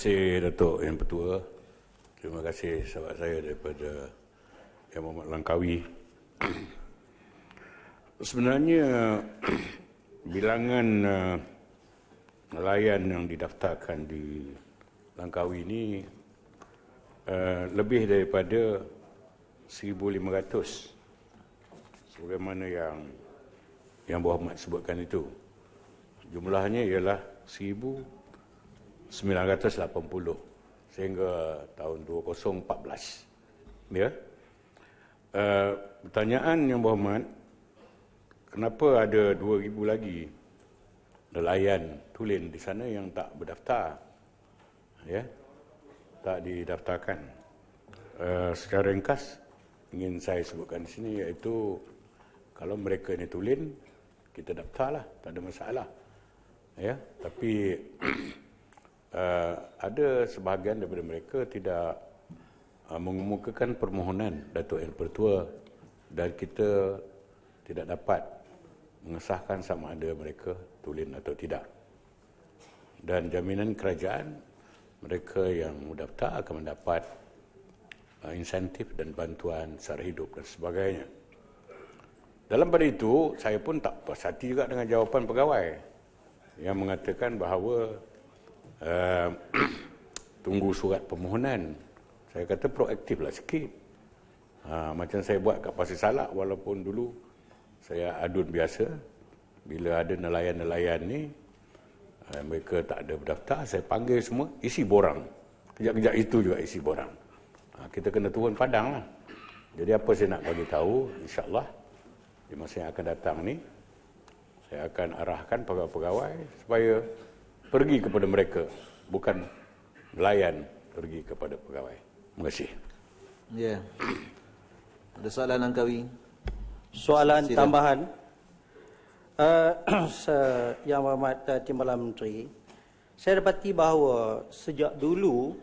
Terima kasih Datuk Yang Petua. Terima kasih sahabat saya daripada Yang Muhammad Langkawi. Sebenarnya bilangan eh, nelayan yang didaftarkan di Langkawi ini eh, lebih daripada 1,500 sebagaimana yang yang Muhammad sebutkan itu. Jumlahnya ialah 1980 sehingga tahun 2014. Ya. Uh, pertanyaan yang berhormat, kenapa ada 2,000 lagi nelayan tulen di sana yang tak berdaftar? Ya. Tak didaftarkan. Uh, secara ringkas, ingin saya sebutkan di sini iaitu kalau mereka ni tulen, kita daftarlah, tak ada masalah. Ya, tapi Eh, ada sebahagian daripada mereka tidak uh, mengemukakan permohonan Datuk Yang Pertua dan kita tidak dapat mengesahkan sama ada mereka tulen atau tidak. Dan jaminan kerajaan mereka yang mendaftar akan mendapat uh, insentif dan bantuan sara hidup dan sebagainya. Dalam pada itu, saya pun tak puas hati juga dengan jawapan pegawai yang mengatakan bahawa uh, tunggu surat permohonan. Saya kata proaktif lah sikit. Uh, macam saya buat kat Pasir Salak walaupun dulu saya adun biasa. Bila ada nelayan-nelayan ni, uh, mereka tak ada berdaftar, saya panggil semua isi borang. Kejap-kejap itu juga isi borang. Uh, kita kena turun padang lah. Jadi apa saya nak bagi tahu, insyaAllah di masa yang akan datang ni, saya akan arahkan pegawai-pegawai supaya pergi kepada mereka bukan layan pergi kepada pegawai terima kasih ya yeah. ada soalan langkawi soalan Sila. tambahan uh, yang amat uh, timbalan menteri saya dapati bahawa sejak dulu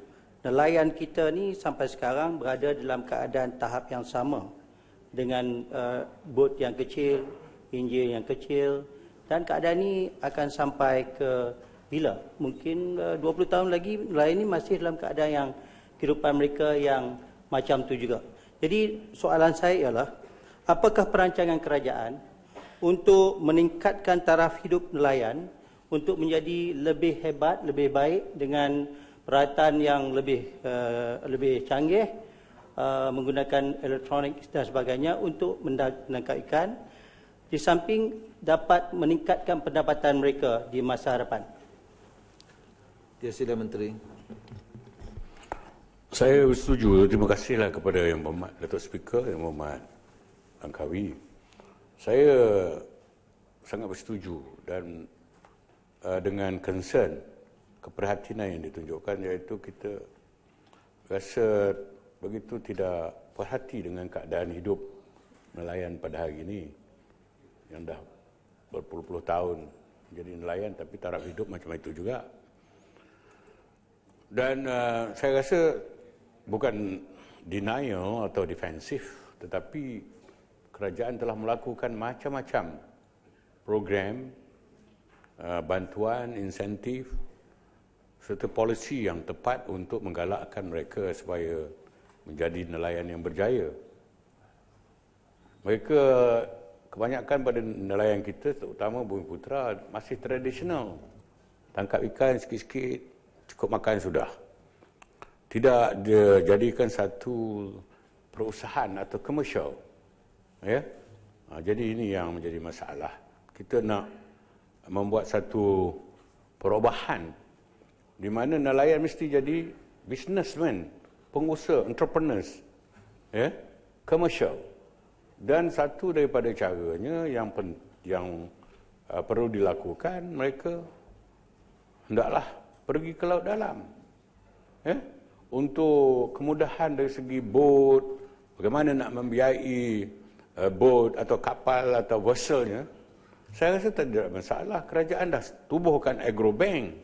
nelayan kita ni sampai sekarang berada dalam keadaan tahap yang sama dengan uh, bot yang kecil, injil yang kecil dan keadaan ini akan sampai ke bila mungkin eh, uh, 20 tahun lagi nelayan ini masih dalam keadaan yang kehidupan mereka yang macam tu juga. Jadi soalan saya ialah apakah perancangan kerajaan untuk meningkatkan taraf hidup nelayan untuk menjadi lebih hebat, lebih baik dengan peralatan yang lebih uh, lebih canggih uh, menggunakan elektronik dan sebagainya untuk menangkap ikan di samping dapat meningkatkan pendapatan mereka di masa hadapan. Ya sila menteri. Saya setuju. Terima kasihlah kepada Yang Berhormat Datuk Speaker Yang Berhormat Langkawi. Saya sangat bersetuju dan uh, dengan concern keperhatian yang ditunjukkan iaitu kita rasa begitu tidak perhati dengan keadaan hidup nelayan pada hari ini yang dah berpuluh-puluh tahun jadi nelayan tapi taraf hidup macam itu juga dan uh, saya rasa bukan denial atau defensif tetapi kerajaan telah melakukan macam-macam program uh, bantuan insentif serta polisi yang tepat untuk menggalakkan mereka supaya menjadi nelayan yang berjaya mereka kebanyakan pada nelayan kita terutama bumi putra masih tradisional tangkap ikan sikit-sikit cukup makan sudah. Tidak dia jadikan satu perusahaan atau komersial. Ya? Ha, jadi ini yang menjadi masalah. Kita nak membuat satu perubahan di mana nelayan mesti jadi businessman, pengusaha, entrepreneurs, ya, commercial. Dan satu daripada caranya yang pen, yang uh, perlu dilakukan mereka hendaklah pergi ke laut dalam. Ya? Untuk kemudahan dari segi bot, bagaimana nak membiayai uh, bot atau kapal atau vesselnya, saya rasa tak ada masalah. Kerajaan dah tubuhkan agrobank.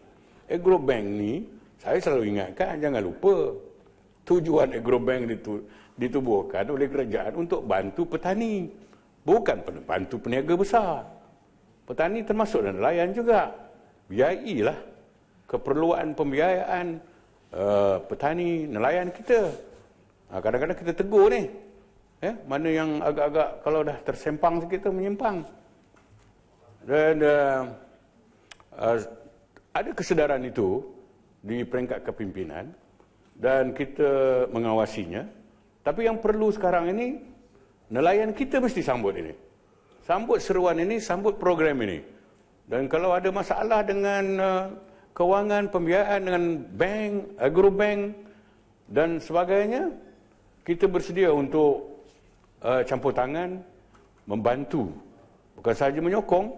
Agrobank ni, saya selalu ingatkan, jangan lupa. Tujuan agrobank itu ditubuhkan oleh kerajaan untuk bantu petani. Bukan bantu peniaga besar. Petani termasuk dan nelayan juga. Biayailah keperluan pembiayaan uh, petani nelayan kita. Uh, kadang-kadang kita tegur ni. Eh, mana yang agak-agak kalau dah tersempang sikit tu menyimpang. Dan uh, uh, ada kesedaran itu di peringkat kepimpinan dan kita mengawasinya. Tapi yang perlu sekarang ini nelayan kita mesti sambut ini. Sambut seruan ini, sambut program ini. Dan kalau ada masalah dengan uh, kewangan pembiayaan dengan bank, agro bank dan sebagainya, kita bersedia untuk uh, campur tangan, membantu. Bukan sahaja menyokong,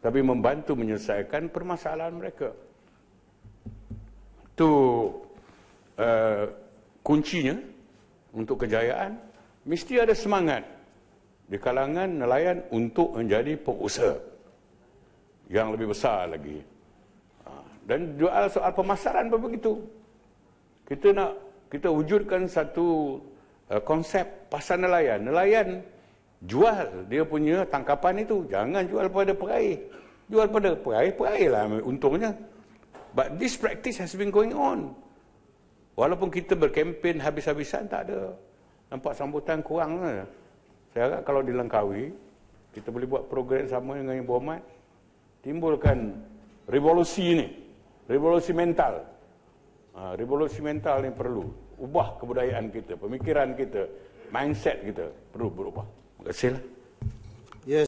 tapi membantu menyelesaikan permasalahan mereka. Itu uh, kuncinya untuk kejayaan. Mesti ada semangat di kalangan nelayan untuk menjadi pengusaha yang lebih besar lagi dan jual soal pemasaran pun begitu. Kita nak kita wujudkan satu uh, konsep pasar nelayan. Nelayan jual dia punya tangkapan itu. Jangan jual pada peraih. Jual pada peraih, peraih lah untungnya. But this practice has been going on. Walaupun kita berkempen habis-habisan tak ada. Nampak sambutan kurang lah. Saya harap kalau di Langkawi, kita boleh buat program sama dengan Ibu Ahmad. Timbulkan revolusi ini. Revolusi mental. Ha, revolusi mental ni perlu. Ubah kebudayaan kita, pemikiran kita, mindset kita perlu berubah. Terima kasih. Lah.